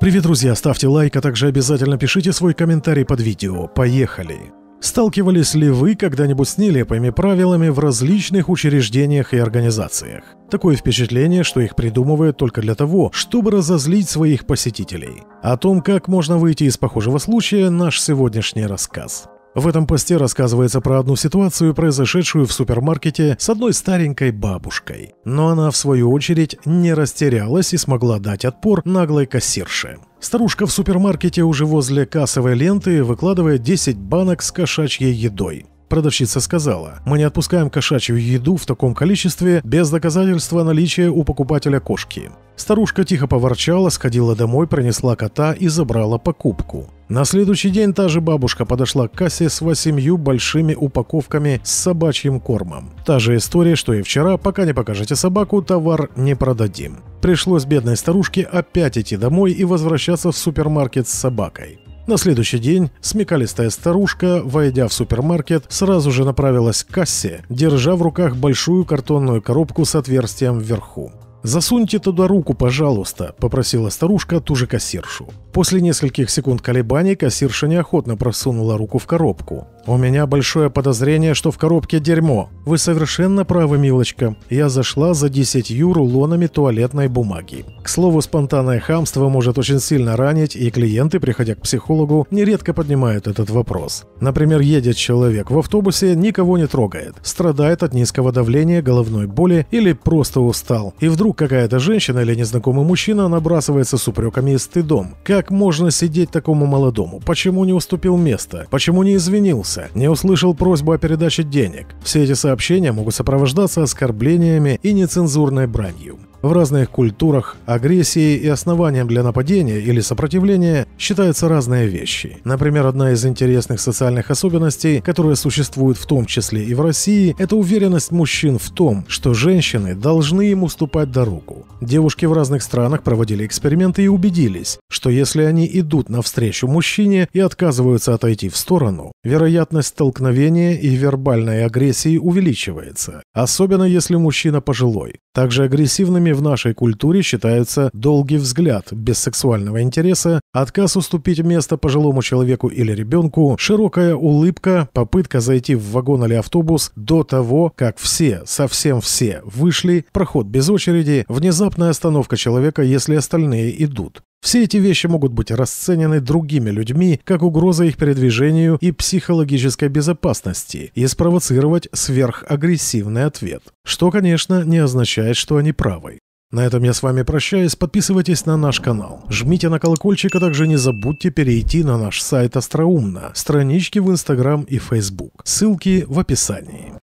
Привет, друзья! Ставьте лайк, а также обязательно пишите свой комментарий под видео. Поехали! Сталкивались ли вы когда-нибудь с нелепыми правилами в различных учреждениях и организациях? Такое впечатление, что их придумывают только для того, чтобы разозлить своих посетителей. О том, как можно выйти из похожего случая, наш сегодняшний рассказ. В этом посте рассказывается про одну ситуацию, произошедшую в супермаркете с одной старенькой бабушкой. Но она, в свою очередь, не растерялась и смогла дать отпор наглой кассирше. Старушка в супермаркете уже возле кассовой ленты выкладывает 10 банок с кошачьей едой. Продавщица сказала, «Мы не отпускаем кошачью еду в таком количестве без доказательства наличия у покупателя кошки». Старушка тихо поворчала, сходила домой, принесла кота и забрала покупку. На следующий день та же бабушка подошла к кассе с восемью большими упаковками с собачьим кормом. Та же история, что и вчера, пока не покажете собаку, товар не продадим. Пришлось бедной старушке опять идти домой и возвращаться в супермаркет с собакой. На следующий день смекалистая старушка, войдя в супермаркет, сразу же направилась к кассе, держа в руках большую картонную коробку с отверстием вверху. «Засуньте туда руку, пожалуйста», – попросила старушка ту же кассиршу. После нескольких секунд колебаний кассирша неохотно просунула руку в коробку. «У меня большое подозрение, что в коробке дерьмо. Вы совершенно правы, милочка. Я зашла за десятью рулонами туалетной бумаги». К слову, спонтанное хамство может очень сильно ранить, и клиенты, приходя к психологу, нередко поднимают этот вопрос. Например, едет человек в автобусе, никого не трогает, страдает от низкого давления, головной боли или просто устал. И вдруг какая-то женщина или незнакомый мужчина набрасывается с упреками и стыдом. Как можно сидеть такому молодому? Почему не уступил место? Почему не извинился? обиделся, не услышал просьбу о передаче денег. Все эти сообщения могут сопровождаться оскорблениями и нецензурной бранью. В разных культурах агрессией и основанием для нападения или сопротивления считаются разные вещи. Например, одна из интересных социальных особенностей, которая существует в том числе и в России, это уверенность мужчин в том, что женщины должны им уступать дорогу. Девушки в разных странах проводили эксперименты и убедились, что если они идут навстречу мужчине и отказываются отойти в сторону, вероятность столкновения и вербальной агрессии увеличивается, особенно если мужчина пожилой. Также агрессивными в нашей культуре считается долгий взгляд, без сексуального интереса, отказ уступить место пожилому человеку или ребенку, широкая улыбка, попытка зайти в вагон или автобус до того, как все, совсем все, вышли, проход без очереди, внезапная остановка человека, если остальные идут. Все эти вещи могут быть расценены другими людьми как угроза их передвижению и психологической безопасности и спровоцировать сверхагрессивный ответ. Что, конечно, не означает, что они правы. На этом я с вами прощаюсь. Подписывайтесь на наш канал. Жмите на колокольчик, а также не забудьте перейти на наш сайт Остроумно, странички в Инстаграм и Фейсбук. Ссылки в описании.